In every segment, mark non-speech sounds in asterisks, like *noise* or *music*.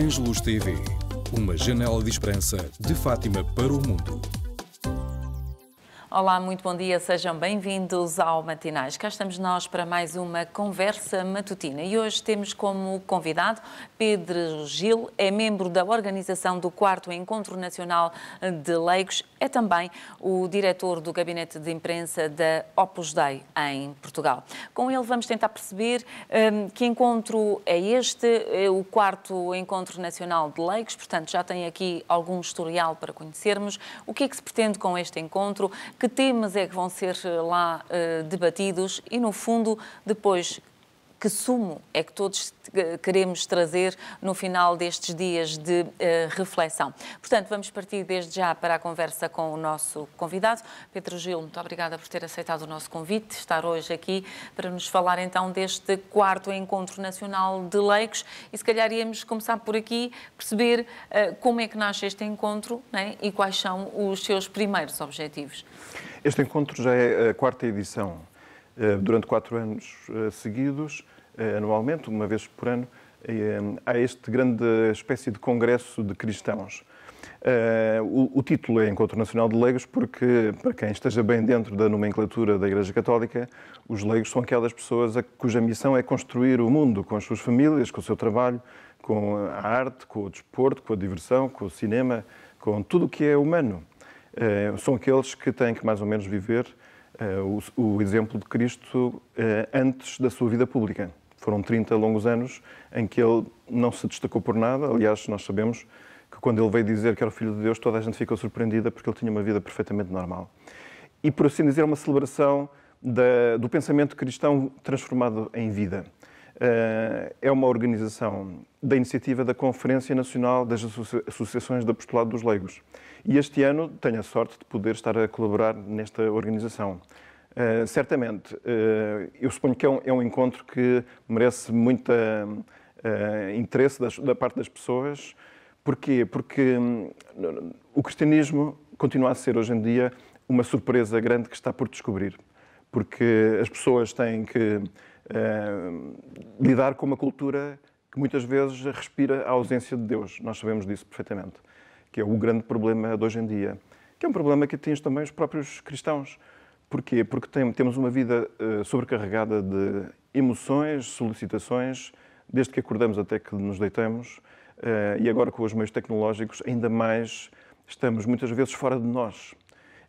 Angelus TV, uma janela de esperança de Fátima para o mundo. Olá, muito bom dia, sejam bem-vindos ao Matinais. Cá estamos nós para mais uma conversa matutina e hoje temos como convidado Pedro Gil, é membro da organização do 4 Encontro Nacional de Leigos, é também o diretor do gabinete de imprensa da Opus Dei em Portugal. Com ele vamos tentar perceber um, que encontro é este, é o quarto Encontro Nacional de Leigos, portanto já tem aqui algum historial para conhecermos, o que é que se pretende com este encontro, que temas é que vão ser eh, lá eh, debatidos e, no fundo, depois que sumo é que todos eh, queremos trazer no final destes dias de uh, reflexão. Portanto, vamos partir desde já para a conversa com o nosso convidado. Pedro Gil, muito obrigada por ter aceitado o nosso convite, estar hoje aqui para nos falar então deste quarto Encontro Nacional de Leigos e se calhar íamos começar por aqui, perceber uh, como é que nasce este encontro né, e quais são os seus primeiros objetivos. Este encontro já é a quarta edição eh, durante quatro anos eh, seguidos, eh, anualmente, uma vez por ano, há este grande espécie de congresso de cristãos. o, título é Encontro Nacional de Leigos porque, para quem esteja bem dentro da nomenclatura da Igreja Católica, os leigos são aquelas pessoas a, cuja missão é construir o mundo com as suas famílias, com o seu trabalho, com a arte, com o desporto, com a diversão, com o cinema, com tudo o que é humano. são aqueles que têm que mais ou menos viver uh, o, o, exemplo de Cristo eh, antes da sua vida pública. Foram 30 longos anos em que ele não se destacou por nada. Aliás, nós sabemos que quando ele veio dizer que era o Filho de Deus, toda a gente ficou surpreendida porque ele tinha uma vida perfeitamente normal. E, por assim dizer, é uma celebração da, do pensamento cristão transformado em vida. Eh, é uma organização da iniciativa da Conferência Nacional das Associações de Apostolado dos Leigos. E este ano tenho a sorte de poder estar a colaborar nesta organização. Uh, certamente, uh, eu suponho que é um, é um encontro que merece muito uh, interesse das, da parte das pessoas. Porquê? Porque um, o cristianismo continua a ser hoje em dia uma surpresa grande que está por descobrir. Porque as pessoas têm que eh, lidar com uma cultura que muitas vezes respira a ausência de Deus. Nós sabemos disso perfeitamente, que é o grande problema de hoje em dia, que é um problema que atinge também os próprios cristãos. Porquê? Porque tem, temos uma vida uh, sobrecarregada de emoções, solicitações, desde que acordamos até que nos deitamos, uh, e agora com os meios tecnológicos ainda mais estamos muitas vezes fora de nós.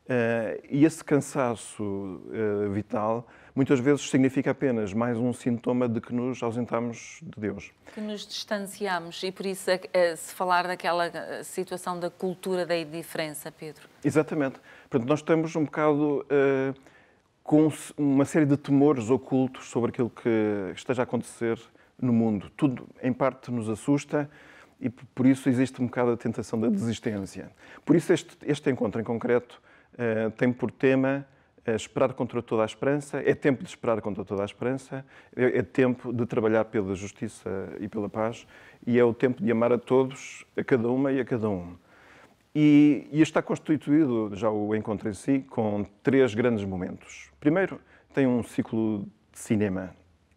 Eh, e esse cansaço eh, vital muitas vezes significa apenas mais um sintoma de que nos ausentamos de Deus. Que nos distanciamos e por isso é eh, se falar daquela situação da cultura da indiferença, Pedro. Exatamente. Portanto, nós estamos um bocado uh, com uma série de temores ocultos sobre aquilo que esteja a acontecer no mundo. Tudo, em parte, nos assusta e por isso existe um bocado a tentação da desistência. Por isso este, este encontro em concreto eh, tem por tema eh, esperar contra toda a esperança, é tempo de esperar contra toda a esperança, é, é tempo de trabalhar pela justiça e pela paz e é o tempo de amar a todos, a cada uma e a cada um. E, e está constituído, já o encontro em si, com três grandes momentos. Primeiro, tem um ciclo de cinema.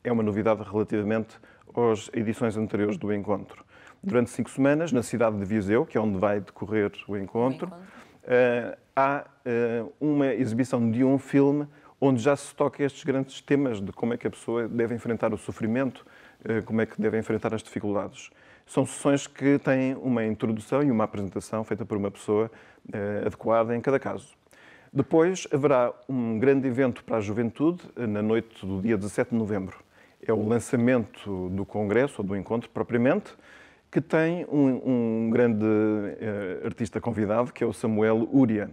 É uma novidade relativamente às edições anteriores do encontro. Durante cinco semanas, na cidade de Viseu, que é onde vai decorrer o encontro. O encontro eh, há eh, uma exibição de um filme onde já se toca estes grandes temas de como é que a pessoa deve enfrentar o sofrimento, eh, como é que deve enfrentar as dificuldades. São sessões que têm uma introdução e uma apresentação feita por uma pessoa adequada em cada caso. Depois haverá um grande evento para a juventude na noite do dia 17 de novembro. É o lançamento do congresso ou do encontro propriamente, que tem um, um grande uh, artista convidado, que é o Samuel Uria,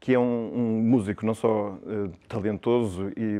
que é um, um músico não só uh, talentoso e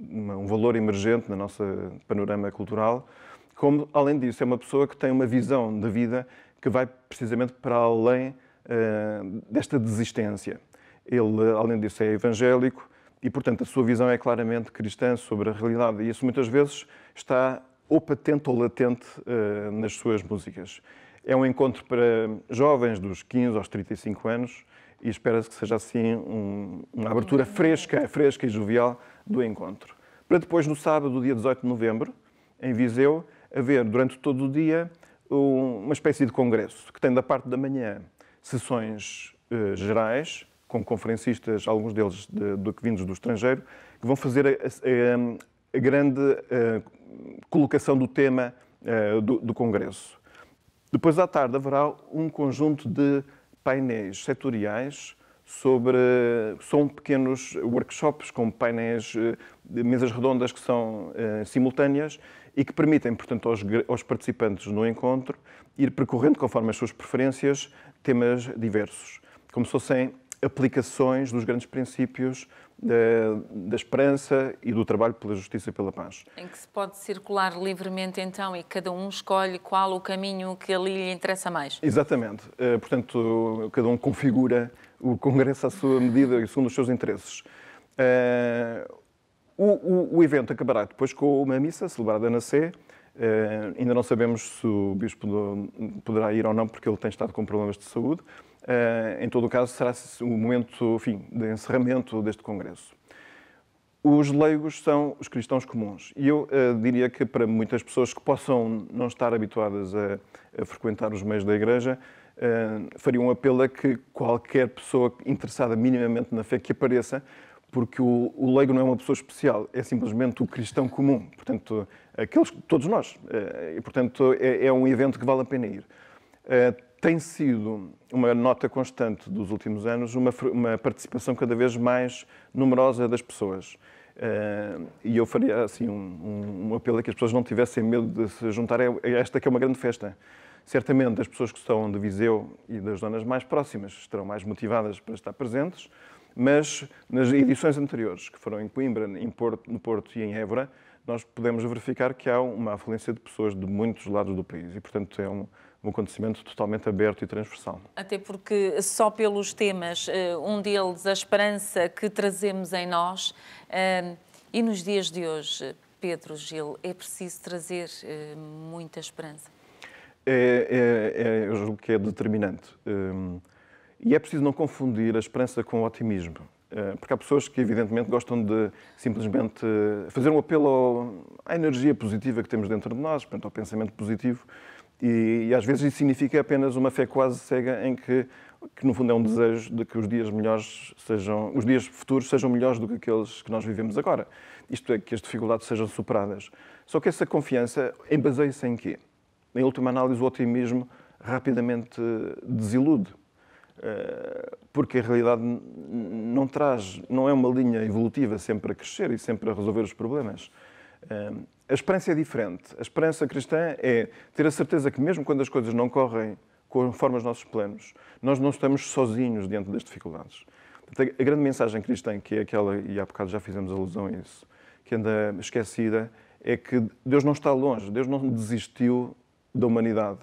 uma, um valor emergente na nossa panorama cultural, como, além disso, é uma pessoa que tem uma visão da vida que vai precisamente para além uh, desta desistência. Ele, além disso, é evangélico e, portanto, a sua visão é claramente cristã sobre a realidade e isso muitas vezes está ou patente ou latente uh, nas suas músicas. É um encontro para jovens dos 15 aos 35 anos e espera-se que seja assim um, uma abertura fresca, fresca e jovial do encontro. Para depois, no sábado, dia 18 de novembro, em Viseu, haver durante todo o dia um, uma espécie de congresso, que tem da parte da manhã sessões uh, gerais, com conferencistas, alguns deles de, de, vindos do estrangeiro, que vão fazer a, a, a grande eh, colocação do tema eh, do, do Congresso. Depois à tarde haverá um conjunto de painéis setoriais sobre são pequenos workshops com painéis eh, mesas redondas que são uh, simultâneas e que permitem, portanto, aos, aos, participantes no encontro ir percorrendo conforme as suas preferências temas diversos, como se fossem aplicações dos grandes princípios da, da, esperança e do trabalho pela justiça e pela paz. Em que se pode circular livremente então e cada um escolhe qual o caminho que ali lhe interessa mais. Exatamente. Eh, portanto, cada um configura o Congresso à sua medida e segundo os seus interesses. Eh, o, o, o, evento acabará depois com uma missa celebrada na Sé. Eh, ainda não sabemos se o Bispo poderá ir ou não, porque ele tem estado com problemas de saúde, eh, em todo o caso, será o momento enfim, de encerramento deste Congresso. Os leigos são os cristãos comuns. E eu uh, diria que para muitas pessoas que possam não estar habituadas a, a frequentar os meios da Igreja, uh, faria um apelo a que qualquer pessoa interessada minimamente na fé que apareça, porque o, o, leigo não é uma pessoa especial, é simplesmente o cristão comum. Portanto, aqueles, todos nós. Uh, e, portanto, é, é, um evento que vale a pena ir. Uh, tem sido uma nota constante dos últimos anos uma, uma participação cada vez mais numerosa das pessoas. Uh, e eu faria assim um, um, um, apelo a que as pessoas não tivessem medo de se juntar a esta que é uma grande festa. Certamente as pessoas que estão de Viseu e das zonas mais próximas estarão mais motivadas para estar presentes, mas nas edições anteriores, que foram em Coimbra, em Porto, no Porto e em Évora, nós podemos verificar que há uma afluência de pessoas de muitos lados do país e, portanto, é um, um acontecimento totalmente aberto e transversal. Até porque só pelos temas, eh, um deles, a esperança que trazemos em nós, eh, e nos dias de hoje, Pedro Gil, é preciso trazer eh, muita esperança. É, é, é, eu julgo que é determinante. E é preciso não confundir a esperança com o otimismo. Porque há pessoas que, evidentemente, gostam de simplesmente fazer um apelo à energia positiva que temos dentro de nós, portanto, ao pensamento positivo. E, e, às vezes isso significa apenas uma fé quase cega em que, que no fundo é um desejo de que os dias melhores sejam, os dias futuros sejam melhores do que aqueles que nós vivemos agora. Isto é, que as dificuldades sejam superadas. Só que essa confiança baseia-se em quê? Em última análise, o otimismo rapidamente desilude. Eh, porque a realidade não traz, não é uma linha evolutiva sempre a crescer e sempre a resolver os problemas. A esperança é diferente. A esperança cristã é ter a certeza que, mesmo quando as coisas não correm conforme os nossos planos, nós não estamos sozinhos diante das dificuldades. A grande mensagem cristã, que é aquela, e há bocado já fizemos alusão a isso, que anda esquecida, é que Deus não está longe, Deus não desistiu da humanidade.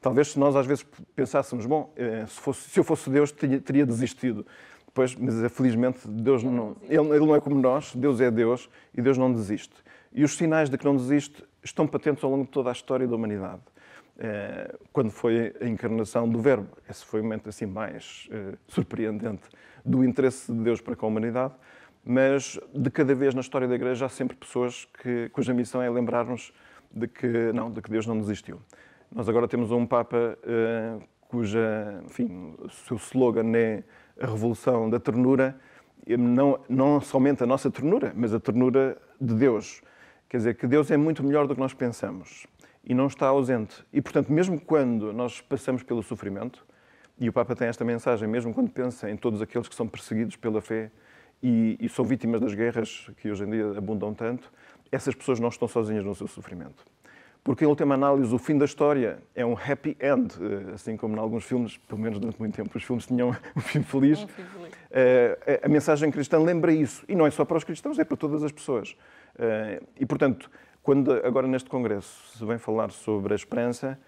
Talvez se nós às vezes pensássemos, bom, eh, se, fosse, se eu fosse Deus teria desistido. Pois, mas eh, felizmente Deus não, ele, ele não é como nós, Deus é Deus e Deus não desiste. E os sinais de que não desiste estão patentes ao longo de toda a história da humanidade. Eh, quando foi a encarnação do Verbo, esse foi o um momento assim mais eh, surpreendente do interesse de Deus para com a humanidade, mas de cada vez na história da Igreja há sempre pessoas que, cuja missão é lembrar-nos de que não, de que Deus não desistiu. Nós agora temos um Papa eh, cuja, enfim, seu slogan é a revolução da ternura, não, não somente a nossa ternura, mas a ternura de Deus. Quer dizer, que Deus é muito melhor do que nós pensamos e não está ausente. E, portanto, mesmo quando nós passamos pelo sofrimento, e o Papa tem esta mensagem, mesmo quando pensa em todos aqueles que são perseguidos pela fé e, e são vítimas das guerras que hoje em dia abundam tanto, essas pessoas não estão sozinhas no seu sofrimento. Porque, em última análise, o fim da história é um happy end, eh, assim como em alguns filmes, pelo menos durante muito tempo, os filmes tinham *laughs* um fim feliz. Um fim feliz. Eh, a mensagem cristã lembra isso. E não é só para os cristãos, é para todas as pessoas. Eh, e, portanto, quando agora neste Congresso se vem falar sobre a esperança,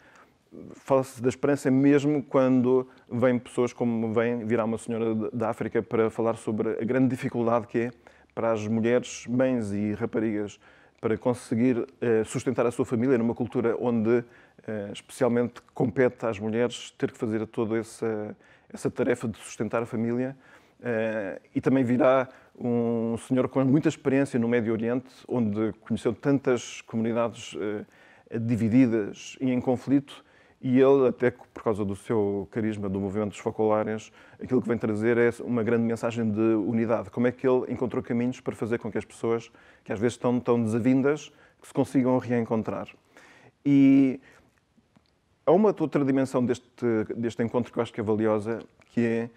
fala-se da esperança mesmo quando vêm pessoas como vem virá uma senhora da África para falar sobre a grande dificuldade que é para as mulheres, mães e raparigas para conseguir eh, sustentar a sua família numa cultura onde eh, especialmente compete às mulheres ter que fazer toda essa, essa tarefa de sustentar a família e também virá um senhor com muita experiência no Médio Oriente, onde conheceu tantas comunidades eh, divididas e em conflito, e ele, até por causa do seu carisma do movimento dos focolares, aquilo que vem trazer é uma grande mensagem de unidade. Como é que ele encontrou caminhos para fazer com que as pessoas, que às vezes estão tão desavindas, que se consigam reencontrar. E há uma outra dimensão deste, deste encontro que eu acho que é valiosa, que é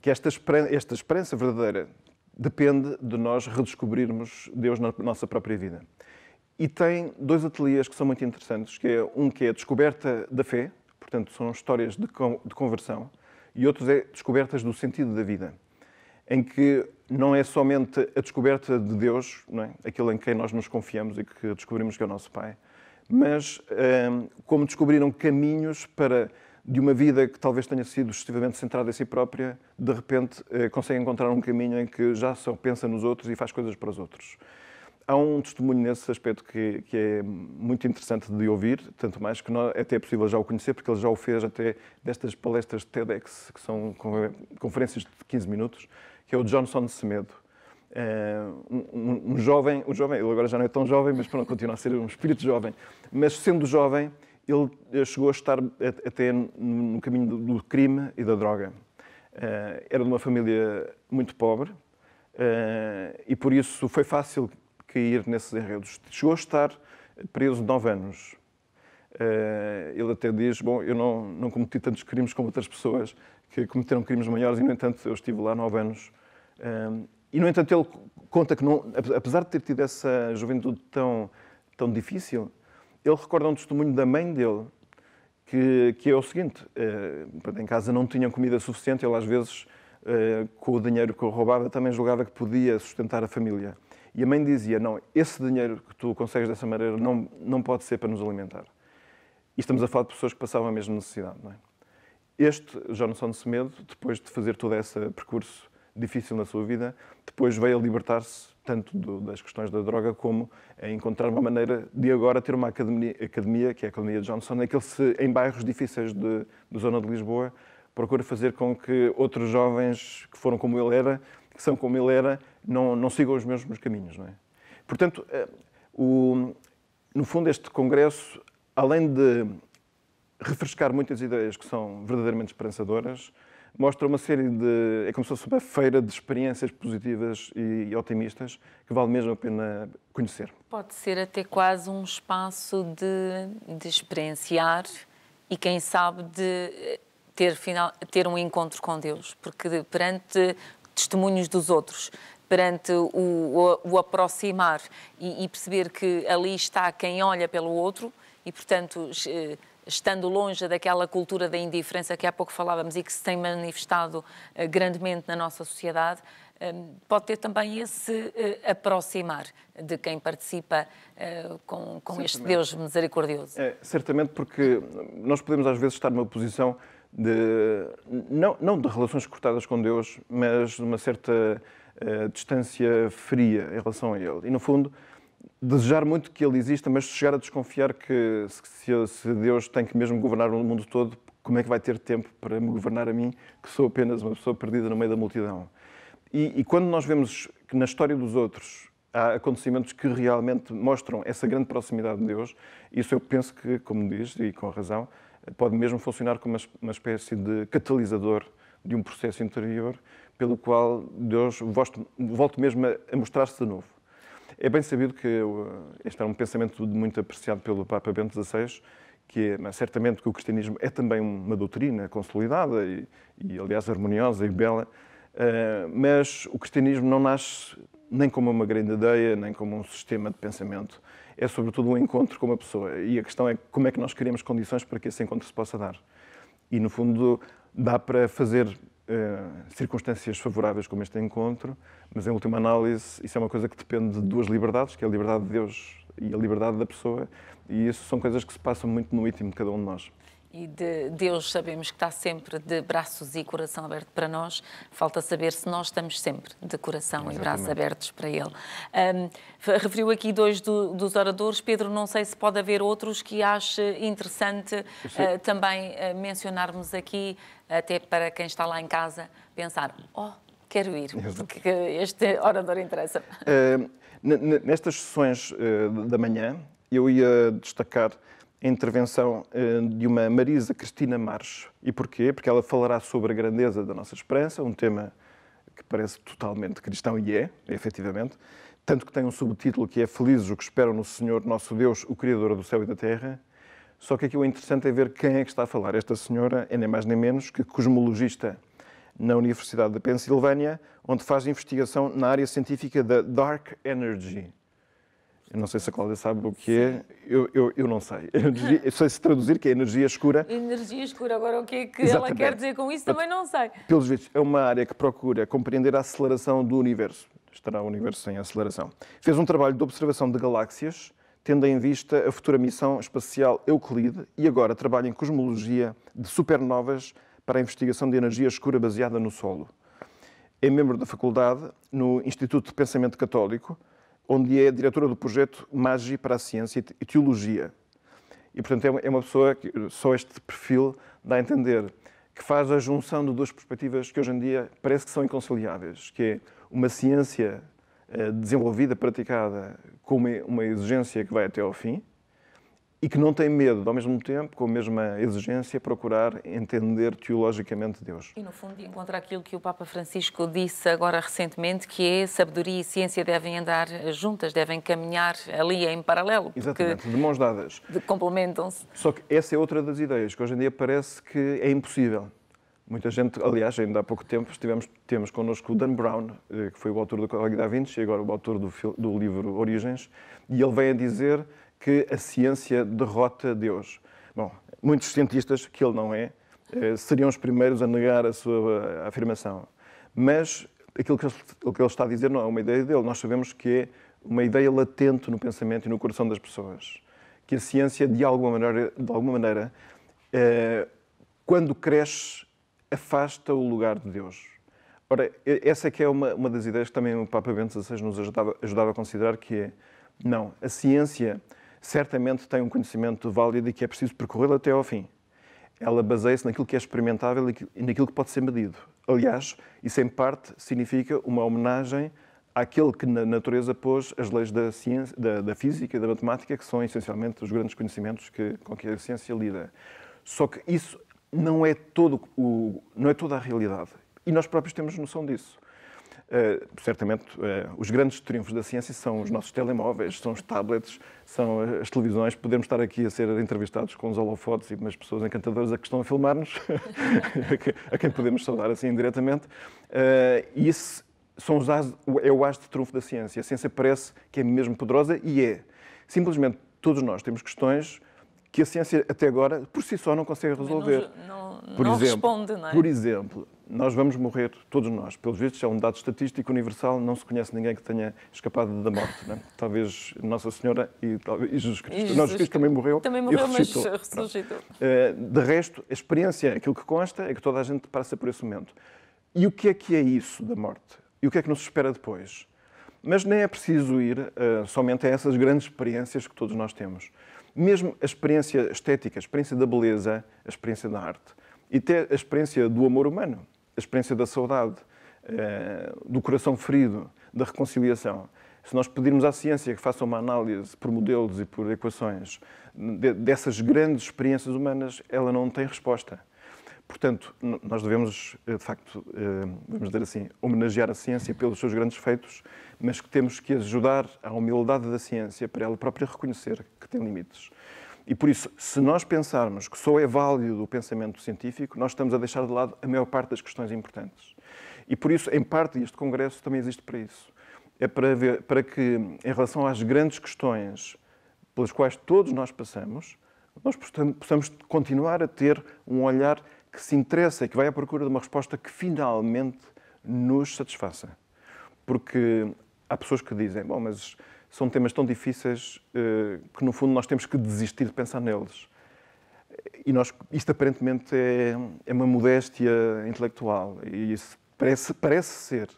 que esta esta esperança verdadeira depende de nós redescobrirmos Deus na nossa própria vida. E tem dois ateliês que são muito interessantes, que é um que é a descoberta da fé, portanto são histórias de, conversão, e outros é descobertas do sentido da vida, em que não é somente a descoberta de Deus, não é? aquele em quem nós nos confiamos e que descobrimos que é o nosso Pai, mas hum, como descobriram caminhos para de uma vida que talvez tenha sido excessivamente centrada em si própria, de repente eh, consegue encontrar um caminho em que já só pensa nos outros e faz coisas para os outros. Há um testemunho nesse aspecto que, que é muito interessante de ouvir, tanto mais que não, até é possível já o conhecer, porque ele já o fez até destas palestras de TEDx, que são conferências de 15 minutos, que é o Johnson Semedo. Eh, um, um, jovem, um jovem, ele agora já não é tão jovem, mas pronto, continua a ser um espírito jovem, mas sendo jovem, ele eh, chegou a estar até no caminho do crime e da droga. Eh, era de uma família muito pobre eh, e por isso foi fácil cair nesses enredos. Chegou a estar preso nove anos. Ele até diz: Bom, eu não, não cometi tantos crimes como outras pessoas que cometeram crimes maiores e, no entanto, eu estive lá nove anos. E, no entanto, ele conta que, não, apesar de ter tido essa juventude tão, tão difícil, ele recorda um testemunho da mãe dele, que, que é o seguinte: eh, em casa não tinha comida suficiente, ele às vezes, eh, com o dinheiro que eu roubava, também julgava que podia sustentar a família. E a mãe dizia: Não, esse dinheiro que tu consegues dessa maneira não, não pode ser para nos alimentar. E estamos a falar de pessoas que passavam a mesma necessidade, não é? Este Johnson Semedo, depois de fazer todo esse percurso difícil na sua vida, depois veio a libertar-se tanto do, das questões da droga como a encontrar uma maneira de agora ter uma academia, academia que é a Academia de Johnson, em que ele se, em bairros difíceis de, de zona de Lisboa, procura fazer com que outros jovens que foram como ele era, que são como ele era, não, não sigam os mesmos caminhos, não é? Portanto, eh, o, no fundo, este congresso, além de refrescar muitas ideias que são verdadeiramente esperançadoras, mostra uma série de. É como se fosse uma feira de experiências positivas e otimistas que vale mesmo a pena conhecer. Pode ser até quase um espaço de, de experienciar e, quem sabe, de ter, final, ter um encontro com Deus, porque perante testemunhos dos outros, perante o, o, o aproximar e, e perceber que ali está quem olha pelo outro e, portanto eh, estando longe daquela cultura da indiferença que há pouco falávamos e que se tem manifestado eh, grandemente na nossa sociedade, eh, pode ter também esse eh, aproximar de quem participa com, com este Deus misericordioso. É, certamente, porque nós podemos às vezes estar numa posição de, não, não de relações cortadas com Deus, mas de uma certa uh, distância fria em relação a Ele. E no fundo, desejar muito que ele exista, mas chegar a desconfiar que se, se Deus tem que mesmo governar o mundo todo, como é que vai ter tempo para me governar a mim, que sou apenas uma pessoa perdida no meio da multidão? E, e quando nós vemos que na história dos outros há acontecimentos que realmente mostram essa grande proximidade de Deus, isso eu penso que, como diz, e com razão, pode mesmo funcionar como uma espécie de catalisador de um processo interior pelo qual Deus volte mesmo a mostrar-se de novo. É bem sabido que uh, este era é um pensamento muito apreciado pelo Papa Bento XVI, que é certamente que o cristianismo é também uma doutrina consolidada e, e aliás, harmoniosa e bela, uh, mas o cristianismo não nasce nem como uma grande ideia, nem como um sistema de pensamento. É sobretudo um encontro com uma pessoa. E a questão é como é que nós criamos condições para que esse encontro se possa dar. E, no fundo, dá para fazer eh, circunstâncias favoráveis como este encontro, mas em última análise isso é uma coisa que depende de duas liberdades, que é a liberdade de Deus e a liberdade da pessoa, e isso são coisas que se passam muito no íntimo de cada um de nós e de Deus sabemos que está sempre de braços e coração aberto para nós. Falta saber se nós estamos sempre de coração Exatamente. e braços abertos para Ele. Um, referiu aqui dois do, dos oradores. Pedro, não sei se pode haver outros que ache interessante uh, também uh, mencionarmos aqui, até para quem está lá em casa pensar: oh, quero ir, porque este orador interessa. Uh, nestas sessões ah, da manhã, eu ia destacar a intervenção eh, de uma Marisa Cristina Marcho. E porquê? Porque ela falará sobre a grandeza da nossa esperança, um tema que parece totalmente cristão e é, efetivamente, tanto que tem um subtítulo que é Felizes o que esperam no Senhor nosso Deus, o Criador do céu e da terra. Só que aqui o interessante é ver quem é que está a falar. Esta senhora é nem mais nem menos que cosmologista na Universidade da Pensilvânia, onde faz investigação na área científica da Dark Energy, eu não sei se a Cláudia sabe o que é, eu, eu, eu não sei. *laughs* eu sei se traduzir que é energia escura. Energia escura, agora o que é que Exatamente. ela quer dizer com isso também não sei. Pelos vistos, é uma área que procura compreender a aceleração do universo. Estará o universo sem aceleração. Fez um trabalho de observação de galáxias, tendo em vista a futura missão espacial Euclide e agora trabalha em cosmologia de supernovas para a investigação de energia escura baseada no solo. É membro da faculdade no Instituto de Pensamento Católico onde é diretora do projeto Magi para a Ciência e Teologia. E, portanto, é, é uma pessoa que só este perfil dá a entender, que faz a junção de duas perspectivas que hoje em dia parece que são inconciliáveis, que é uma ciência eh, desenvolvida, praticada, com uma exigência que vai até ao fim, e que não tem medo de, ao mesmo tempo, com a mesma exigência, procurar entender teologicamente Deus. E, no fundo, encontra aquilo que o Papa Francisco disse agora recentemente, que é sabedoria e ciência devem andar juntas, devem caminhar ali em paralelo. Exatamente, de mãos dadas. Complementam-se. Só que essa é outra das ideias, que hoje em dia parece que é impossível. Muita gente, aliás, ainda há pouco tempo estivemos, temos connosco o Dan Brown, eh, que foi o autor do Código da Vinci e agora o autor do, do livro Origens, e ele vem a dizer que a ciência derrota Deus. Bom, muitos cientistas, que ele não é, eh, seriam os primeiros a negar a sua eh, afirmação. Mas aquilo que ele está a dizer não é uma ideia dele. Nós sabemos que é uma ideia latente no pensamento e no coração das pessoas. Que a ciência, de alguma maneira, de alguma maneira eh, quando cresce, afasta o lugar de Deus. Ora, essa é que é uma, uma das ideias que também o Papa Bento XVI nos ajudava, ajudava a considerar, que é, não, a ciência certamente tem um conhecimento válido e que é preciso percorrê-lo até ao fim. Ela baseia-se naquilo que é experimentável e naquilo que pode ser medido. Aliás, isso em parte significa uma homenagem àquele que na natureza pôs as leis da, ciência, da, da física e da matemática, que são essencialmente os grandes conhecimentos que, com que a ciência lida. Só que isso não é, todo o, não é toda a realidade. E nós próprios temos noção disso. Eh, certamente uh, os grandes triunfos da ciência são os nossos telemóveis, são os tablets, são eh, as televisões. Podemos estar aqui a ser entrevistados com os holofotes e umas pessoas encantadoras a que estão a filmar-nos, *laughs* a quem podemos saudar assim indiretamente. Uh, e isso são os as, é o as de triunfo da ciência. A ciência parece que é mesmo poderosa e é. Simplesmente todos nós temos questões que a ciência até agora por si só não consegue resolver. Não, não, não por exemplo, responde, não é? Por exemplo, nós vamos morrer, todos nós. Pelos vistos, é um dado estatístico universal, não se conhece ninguém que tenha escapado da morte. Né? Talvez Nossa Senhora e, e Jesus Cristo. E Jesus Cristo também morreu. Também morreu, ressuscitou. mas ressuscitou. Eh, de resto, a experiência, aquilo que consta, é que toda a gente passa por esse momento. E o que é que é isso da morte? E o que é que nos espera depois? Mas nem é preciso ir uh, somente a essas grandes experiências que todos nós temos. Mesmo a experiência estética, a experiência da beleza, a experiência da arte e até a experiência do amor humano a experiência da saudade, eh, do coração ferido, da reconciliação. Se nós pedirmos à ciência que faça uma análise por modelos e por equações dessas grandes experiências humanas, ela não tem resposta. Portanto, nós devemos, eh, de facto, eh, vamos dizer assim, homenagear a ciência pelos seus grandes feitos, mas que temos que ajudar a humildade da ciência para ela própria reconhecer que tem limites. E por isso, se nós pensarmos que só é válido o pensamento científico, nós estamos a deixar de lado a maior parte das questões importantes. E por isso, em parte, este Congresso também existe para isso. É para, ver, para que, em relação às grandes questões pelas quais todos nós passamos, nós possamos continuar a ter um olhar que se interessa e que vai à procura de uma resposta que finalmente nos satisfaça. Porque há pessoas que dizem, bom, mas são temas tão difíceis eh, que, no fundo, nós temos que desistir de pensar neles. E nós, isto aparentemente é, é uma modéstia intelectual, e isso parece, parece ser.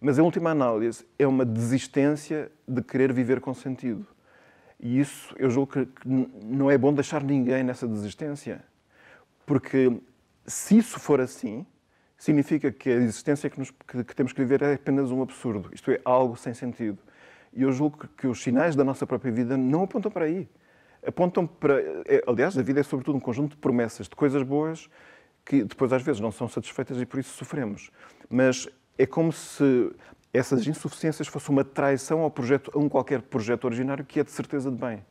Mas, em última análise, é uma desistência de querer viver com sentido. E isso, eu julgo que, que não é bom deixar ninguém nessa desistência, porque se isso for assim, significa que a existência que, nos, que, que temos que viver é apenas um absurdo, isto é, algo sem sentido. E eu julgo que os sinais da nossa própria vida não apontam para aí. Apontam para. É, aliás, a vida é sobretudo um conjunto de promessas, de coisas boas que depois às vezes não são satisfeitas e por isso sofremos. Mas é como se essas insuficiências fossem uma traição ao projeto, a um qualquer projeto originário que é de certeza de bem.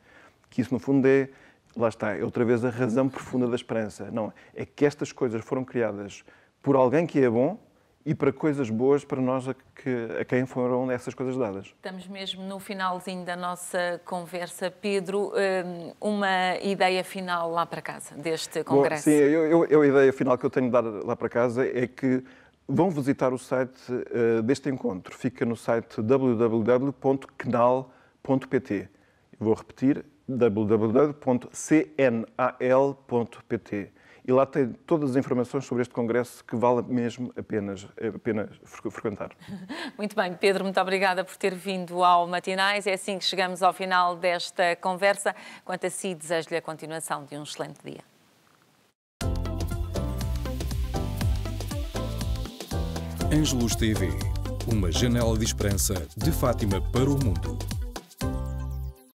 Que isso, no fundo, é lá está, é outra vez a razão profunda da esperança. Não, é que estas coisas foram criadas por alguém que é bom e para coisas boas para nós a, que, a, quem foram essas coisas dadas. Estamos mesmo no finalzinho da nossa conversa, Pedro. Hum, uma ideia final lá para casa deste congresso? Bom, sim, eu, eu, a ideia final que eu tenho de dar lá para casa é que vão visitar o site uh, deste encontro. Fica no site www.cnal.pt. Vou repetir, www.cnal.pt e lá tem todas as informações sobre este congresso que vale mesmo apenas, apenas frequentar. *laughs* Muito bem, Pedro, muito obrigada por ter vindo ao Matinais. É assim que chegamos ao final desta conversa. Quanto a si, desejo-lhe a continuação de um excelente dia. Angelus TV, uma janela de esperança de Fátima para o mundo.